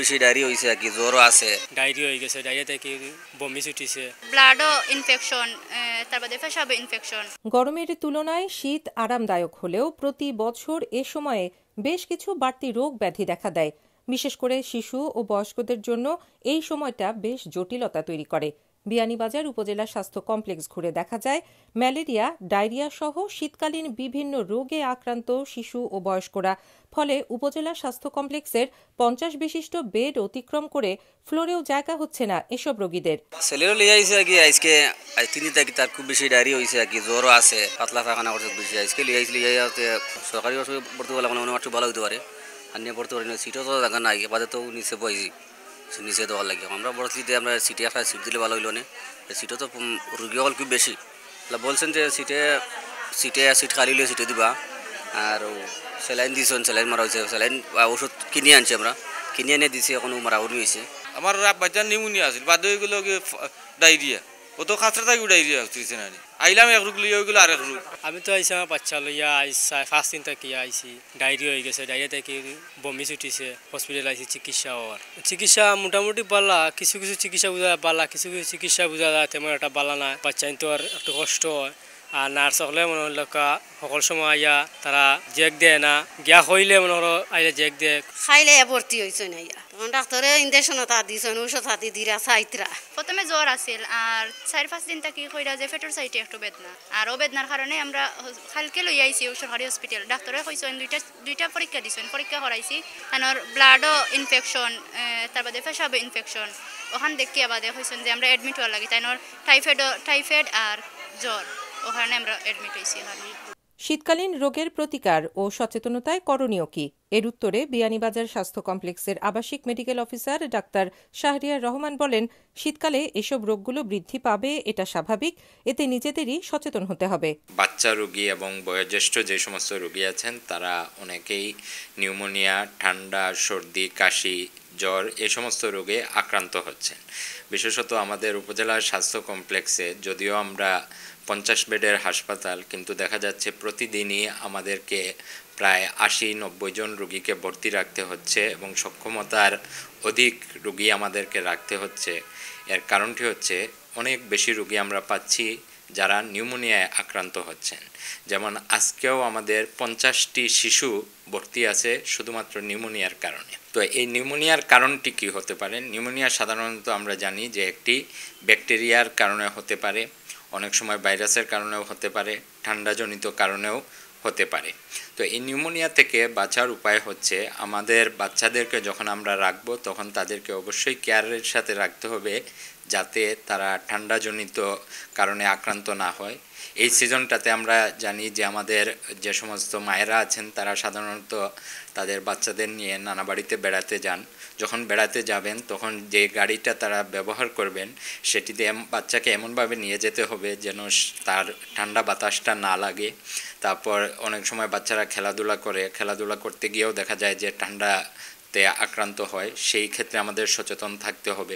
বেশি ডায়রি হয়েছে আর কি আছে ডায়রি হয়ে গেছে বমি ছুটিছে ইনফেকশন গরমের তুলনায় শীত আরামদায়ক হলেও প্রতি বছর এ সময়ে বেশ কিছু বাড়তি রোগ ব্যাধি দেখা দেয় বিশেষ করে শিশু ও বয়স্কদের জন্য এই সময়টা বেশ জটিলতা তৈরি করে বিয়ানীবাজার উপজেলা স্বাস্থ্য কমপ্লেক্স ঘুরে দেখা যায় ম্যালেরিয়া ডায়রিয়া সহ শীতকালীন বিভিন্ন রোগে আক্রান্ত শিশু ও বয়স্করা ফলে উপজেলা স্বাস্থ্য কমপ্লেক্সের পঞ্চাশ বিশিষ্ট বেড অতিক্রম করে ফ্লোরেও জায়গা হচ্ছে না এসব রোগীদের ছেলেরও লিয়ে আইসে কি আজকে তিনি তার খুব বেশি ডায়রি হয়েছে আর কি জ্বরও আছে পাতলা থাকানা করছে বেশি আজকে লিয়ে আইসে লিয়ে সরকারি ওষুধ পড়তে পারলে মানে ভালো হতে পারে আর নিয়ে পড়তে পারি না সিটও তো দেখা নাই বাদে তো নিচে বইছি নিচে দেওয়ার লাগে আমরা বলছি যে আমরা সিটে একটা সিট দিলে ভালো হইল না সিটও তো রুগী হল খুব বেশি বলছেন যে সিটে সিটে সিট খালি হলে সিটে দিবা আর স্যালাইন দিয়েছেন স্যালাইন মারা হয়েছে স্যালাইন ওষুধ কিনে আনছি আমরা কিনে এনে দিছি এখন মারাউনি হয়েছে আমার বাচ্চার নিউমোনিয়া আছে বাদ হয়ে গেল ডায়রিয়া ও তো খাঁচরা দিয়ে উড়াই রাখতেছে না আইলাম এক রুগ লিয়ে গেলো আর এক আমি তো আইসি আমার বাচ্চা লইয়া আইসা ফার্স্ট দিন তাকে আইসি ডায়রি হয়ে গেছে ডায়রিয়া তাকে বমি ছুটিছে হসপিটাল আইসি চিকিৎসা হওয়ার চিকিৎসা মোটামুটি বালা কিছু কিছু চিকিৎসা বোঝা বালা কিছু কিছু চিকিৎসা বোঝা যায় তেমন একটা বালা না বাচ্চা তো আর একটু কষ্ট হয় আর নার্স হলে মনে হল সকল সময় আইয়া তারা জেক দেয় না গিয়া হইলে মনে হলো আইয়া জেক দে খাইলে ভর্তি হয়েছে না ইয়া তখন ডাক্তারে ইঞ্জেকশন তা দিয়েছেন ওষুধ হাতি দিরা চাইত্রা প্রথমে জ্বর আছিল আর চার পাঁচ দিন থাকি কইরা যে পেটের সাইডে একটু বেদনা আর ও বেদনার কারণে আমরা খালকে লই আইছি সরকারি হসপিটাল ডাক্তারে কইছেন দুইটা দুইটা পরীক্ষা দিছেন পরীক্ষা করাইছি কারণ ব্লাডও ইনফেকশন তারপরে পেশাবে ইনফেকশন ওখান দেখি আবার দেখছেন যে আমরা এডমিট হওয়ার লাগে তাই টাইফয়েড টাইফয়েড আর জ্বর ওখানে আমরা অ্যাডমিট হয়েছি শীতকালীন রোগের প্রতিকার ও সচেতনতায় করণীয় কি এর উত্তরে বিয়ানীবাজার স্বাস্থ্য কমপ্লেক্সের আবাসিক medical officer doctor Shahriar Rahman বলেন শীতকালে এসব রোগগুলো বৃদ্ধি পাবে এটা স্বাভাবিক এতে নিজেদেরই সচেতন হতে হবে বাচ্চা রোগী এবং বয়োজ্যেষ্ঠ যে সমস্ত রোগী আছেন তারা অনেকেই নিউমোনিয়া ঠান্ডা সর্দি কাশি জ্বর এ সমস্ত রোগে আক্রান্ত হচ্ছেন বিশেষত আমাদের উপজেলার স্বাস্থ্য কমপ্লেক্সে যদিও আমরা পঞ্চাশ বেডের হাসপাতাল কিন্তু দেখা যাচ্ছে প্রতিদিনই আমাদেরকে প্রায় আশি নব্বই জন রুগীকে ভর্তি রাখতে হচ্ছে এবং সক্ষমতার অধিক রুগী আমাদেরকে রাখতে হচ্ছে এর কারণটি হচ্ছে অনেক বেশি রুগী আমরা পাচ্ছি যারা নিউমোনিয়ায় আক্রান্ত হচ্ছেন যেমন আজকেও আমাদের পঞ্চাশটি শিশু ভর্তি আছে শুধুমাত্র নিউমোনিয়ার কারণে তো এই নিউমোনিয়ার কারণটি কি হতে পারে নিউমোনিয়া সাধারণত আমরা জানি যে একটি ব্যাকটেরিয়ার কারণে হতে পারে অনেক সময় ভাইরাসের কারণেও হতে পারে ঠান্ডাজনিত কারণেও হতে পারে তো এই নিউমোনিয়া থেকে বাঁচার উপায় হচ্ছে আমাদের বাচ্চাদেরকে যখন আমরা রাখবো তখন তাদেরকে অবশ্যই কেয়ারের সাথে রাখতে হবে যাতে তারা ঠান্ডাজনিত কারণে আক্রান্ত না হয় এই সিজনটাতে আমরা জানি যে আমাদের যে সমস্ত মায়েরা আছেন তারা সাধারণত তাদের বাচ্চাদের নিয়ে নানা বাড়িতে বেড়াতে যান যখন বেড়াতে যাবেন তখন যে গাড়িটা তারা ব্যবহার করবেন সেটিতে বাচ্চাকে এমনভাবে নিয়ে যেতে হবে যেন তার ঠান্ডা বাতাসটা না লাগে তারপর অনেক সময় বাচ্চারা খেলাধুলা করে খেলাধুলা করতে গিয়েও দেখা যায় যে ঠান্ডাতে আক্রান্ত হয় সেই ক্ষেত্রে আমাদের সচেতন থাকতে হবে